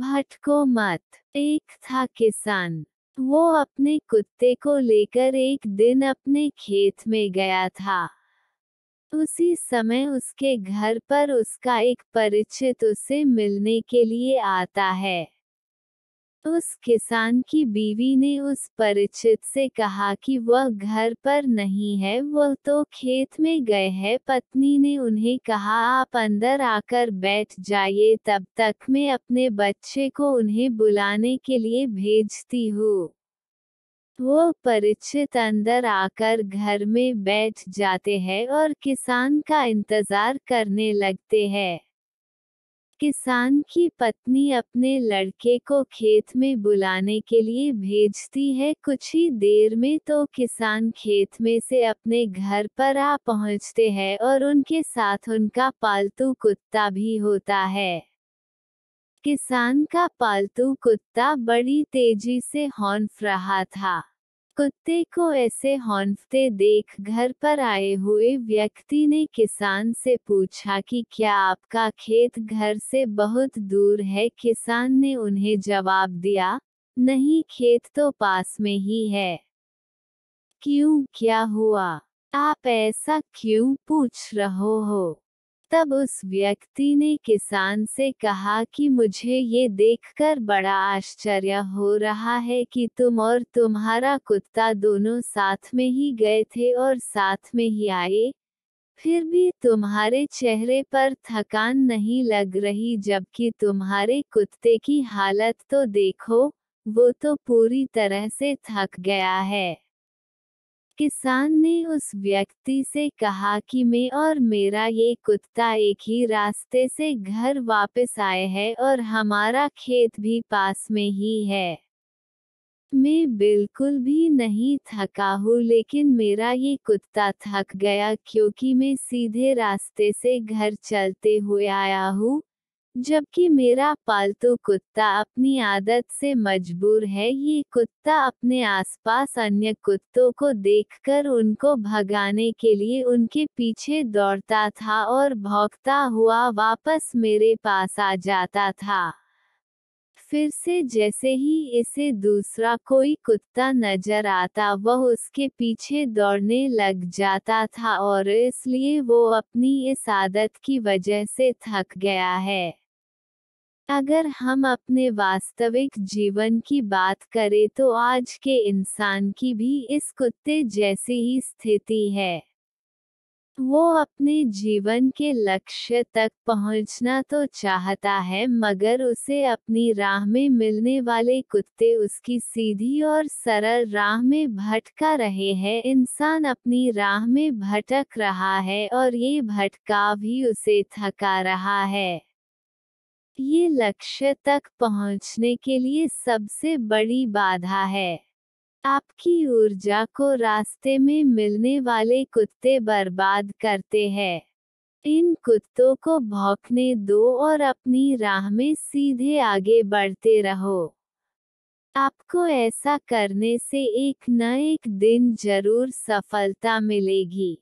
भटको मत एक था किसान वो अपने कुत्ते को लेकर एक दिन अपने खेत में गया था उसी समय उसके घर पर उसका एक परिचित उसे मिलने के लिए आता है उस किसान की बीवी ने उस परिचित से कहा कि वह घर पर नहीं है वह तो खेत में गए हैं पत्नी ने उन्हें कहा आप अंदर आकर बैठ जाइए तब तक मैं अपने बच्चे को उन्हें बुलाने के लिए भेजती हूँ वो परिचित अंदर आकर घर में बैठ जाते हैं और किसान का इंतजार करने लगते हैं किसान की पत्नी अपने लड़के को खेत में बुलाने के लिए भेजती है कुछ ही देर में तो किसान खेत में से अपने घर पर आ पहुंचते हैं और उनके साथ उनका पालतू कुत्ता भी होता है किसान का पालतू कुत्ता बड़ी तेजी से हॉन्फ रहा था कुत्ते को ऐसे हौंफते देख घर पर आए हुए व्यक्ति ने किसान से पूछा कि क्या आपका खेत घर से बहुत दूर है किसान ने उन्हें जवाब दिया नहीं खेत तो पास में ही है क्यों क्या हुआ आप ऐसा क्यों पूछ रहे हो तब उस व्यक्ति ने किसान से कहा कि मुझे ये देखकर बड़ा आश्चर्य हो रहा है कि तुम और तुम्हारा कुत्ता दोनों साथ में ही गए थे और साथ में ही आए फिर भी तुम्हारे चेहरे पर थकान नहीं लग रही जबकि तुम्हारे कुत्ते की हालत तो देखो वो तो पूरी तरह से थक गया है किसान ने उस व्यक्ति से कहा कि मैं और मेरा ये कुत्ता एक ही रास्ते से घर वापस आए हैं और हमारा खेत भी पास में ही है मैं बिल्कुल भी नहीं थका हूँ लेकिन मेरा ये कुत्ता थक गया क्योंकि मैं सीधे रास्ते से घर चलते हुए आया हूँ जबकि मेरा पालतू कुत्ता अपनी आदत से मजबूर है ये कुत्ता अपने आसपास अन्य कुत्तों को देखकर उनको भगाने के लिए उनके पीछे दौड़ता था और भौंकता हुआ वापस मेरे पास आ जाता था फिर से जैसे ही इसे दूसरा कोई कुत्ता नजर आता वह उसके पीछे दौड़ने लग जाता था और इसलिए वो अपनी इस आदत की वजह से थक गया है अगर हम अपने वास्तविक जीवन की बात करें तो आज के इंसान की भी इस कुत्ते जैसी ही स्थिति है वो अपने जीवन के लक्ष्य तक पहुंचना तो चाहता है मगर उसे अपनी राह में मिलने वाले कुत्ते उसकी सीधी और सरल राह में भटका रहे हैं इंसान अपनी राह में भटक रहा है और ये भटकाव ही उसे थका रहा है ये लक्ष्य तक पहुंचने के लिए सबसे बड़ी बाधा है आपकी ऊर्जा को रास्ते में मिलने वाले कुत्ते बर्बाद करते हैं इन कुत्तों को भौंकने दो और अपनी राह में सीधे आगे बढ़ते रहो आपको ऐसा करने से एक न एक दिन जरूर सफलता मिलेगी